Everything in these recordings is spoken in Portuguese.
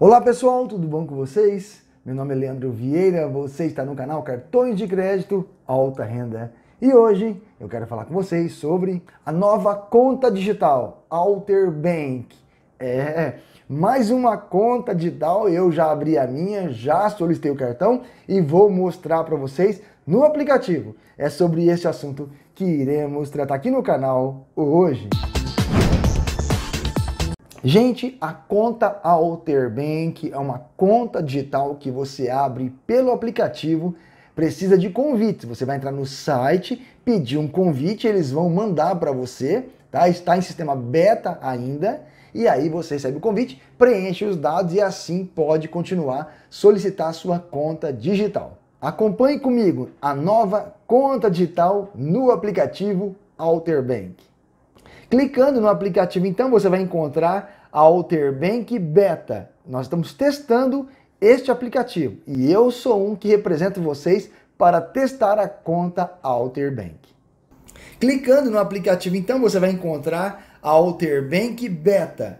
Olá pessoal, tudo bom com vocês? Meu nome é Leandro Vieira, você está no canal Cartões de Crédito Alta Renda. E hoje eu quero falar com vocês sobre a nova conta digital, Alter Bank. É, mais uma conta digital, eu já abri a minha, já solicitei o cartão e vou mostrar para vocês no aplicativo. É sobre este assunto que iremos tratar aqui no canal hoje. Música Gente, a conta Alterbank é uma conta digital que você abre pelo aplicativo, precisa de convite. Você vai entrar no site, pedir um convite, eles vão mandar para você, tá? Está em sistema beta ainda. E aí você recebe o convite, preenche os dados e assim pode continuar solicitar sua conta digital. Acompanhe comigo a nova conta digital no aplicativo Alterbank. Clicando no aplicativo, então, você vai encontrar a Alterbank Beta. Nós estamos testando este aplicativo e eu sou um que represento vocês para testar a conta Alterbank. Clicando no aplicativo, então, você vai encontrar a Alterbank Beta.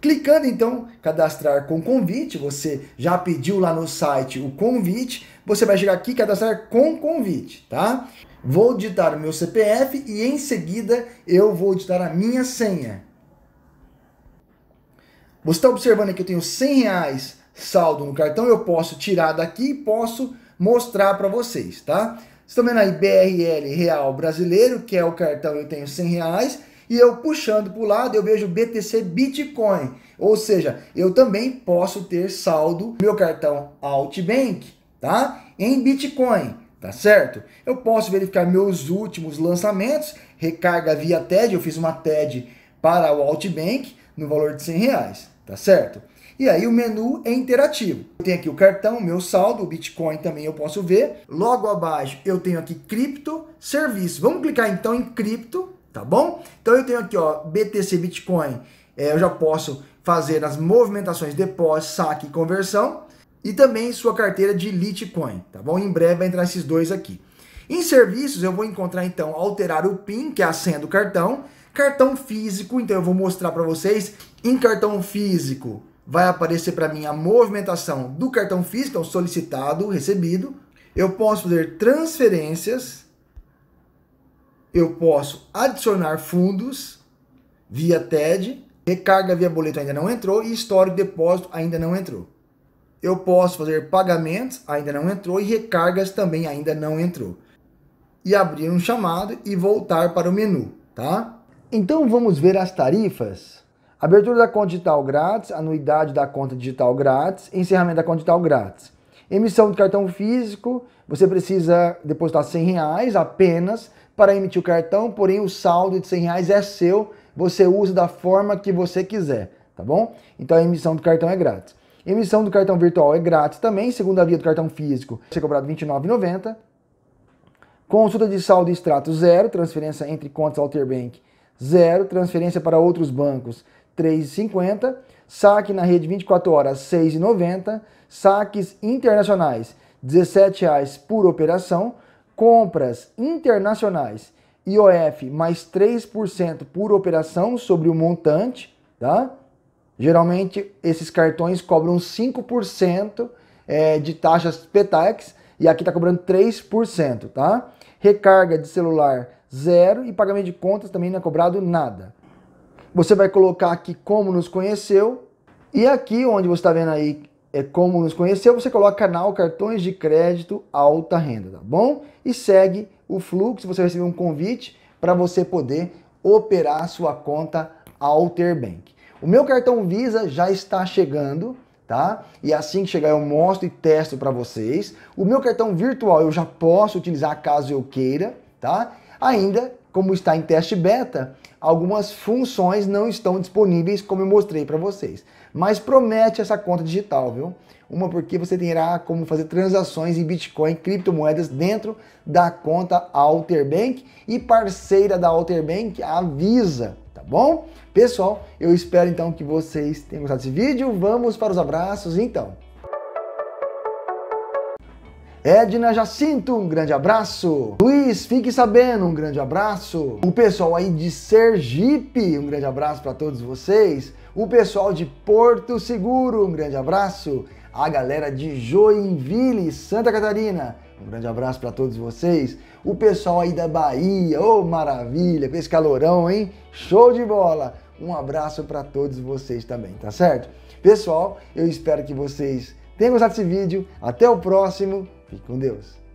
Clicando então cadastrar com convite, você já pediu lá no site o convite, você vai chegar aqui cadastrar com convite, tá? Vou digitar o meu CPF e em seguida eu vou digitar a minha senha. Você está observando que eu tenho 100 reais saldo no cartão, eu posso tirar daqui e posso mostrar para vocês, tá? Estão tá vendo aí BRL Real Brasileiro, que é o cartão eu tenho 100 reais. E eu puxando para o lado, eu vejo BTC Bitcoin. Ou seja, eu também posso ter saldo meu cartão Altbank, tá? Em Bitcoin, tá certo? Eu posso verificar meus últimos lançamentos, recarga via TED, eu fiz uma TED para o Altbank no valor de 100 reais, tá certo? E aí o menu é interativo. Eu tenho aqui o cartão, meu saldo, o Bitcoin também eu posso ver. Logo abaixo eu tenho aqui cripto, serviço. Vamos clicar então em cripto, tá bom? Então eu tenho aqui, ó, BTC Bitcoin. É, eu já posso fazer as movimentações depósito, saque e conversão. E também sua carteira de Litecoin, tá bom? Em breve vai entrar esses dois aqui. Em serviços, eu vou encontrar então alterar o PIN, que é a senha do cartão, cartão físico, então eu vou mostrar para vocês em cartão físico vai aparecer para mim a movimentação do cartão físico, então solicitado, recebido. Eu posso fazer transferências, eu posso adicionar fundos via TED, recarga via boleto ainda não entrou e histórico de depósito ainda não entrou. Eu posso fazer pagamentos, ainda não entrou, e recargas também ainda não entrou. E abrir um chamado e voltar para o menu, tá? Então vamos ver as tarifas Abertura da conta digital grátis, anuidade da conta digital grátis, encerramento da conta digital grátis. Emissão de cartão físico, você precisa depositar 100 reais apenas para emitir o cartão, porém o saldo de 100 reais é seu, você usa da forma que você quiser, tá bom? Então a emissão do cartão é grátis. Emissão do cartão virtual é grátis também, segundo a via do cartão físico, você é cobrado R$29,90. 29,90. Consulta de saldo e extrato zero, transferência entre contas Alterbank zero, transferência para outros bancos 3,50. Saque na rede 24 horas, 6,90. Saques internacionais, R$ por operação. Compras internacionais, IOF mais 3% por operação sobre o montante, tá? Geralmente esses cartões cobram 5% é, de taxas PETAX e aqui está cobrando 3%, tá? Recarga de celular zero e pagamento de contas também não é cobrado nada. Você vai colocar aqui como nos conheceu. E aqui onde você está vendo aí é como nos conheceu, você coloca canal cartões de crédito alta renda, tá bom? E segue o fluxo, você recebe um convite para você poder operar sua conta Alter Bank. O meu cartão Visa já está chegando, tá? E assim que chegar eu mostro e testo para vocês. O meu cartão virtual eu já posso utilizar caso eu queira, tá? Ainda como está em teste beta, algumas funções não estão disponíveis, como eu mostrei para vocês. Mas promete essa conta digital, viu? Uma porque você terá como fazer transações em Bitcoin, criptomoedas dentro da conta Alter Bank e parceira da Alter Bank, a Visa, tá bom? Pessoal, eu espero então que vocês tenham gostado desse vídeo. Vamos para os abraços, então. Edna Jacinto, um grande abraço. Luiz, fique sabendo, um grande abraço. O pessoal aí de Sergipe, um grande abraço para todos vocês. O pessoal de Porto Seguro, um grande abraço. A galera de Joinville, Santa Catarina, um grande abraço para todos vocês. O pessoal aí da Bahia, ô oh, maravilha, com esse calorão, hein? Show de bola. Um abraço para todos vocês também, tá certo? Pessoal, eu espero que vocês tenham gostado desse vídeo. Até o próximo. Fique com Deus.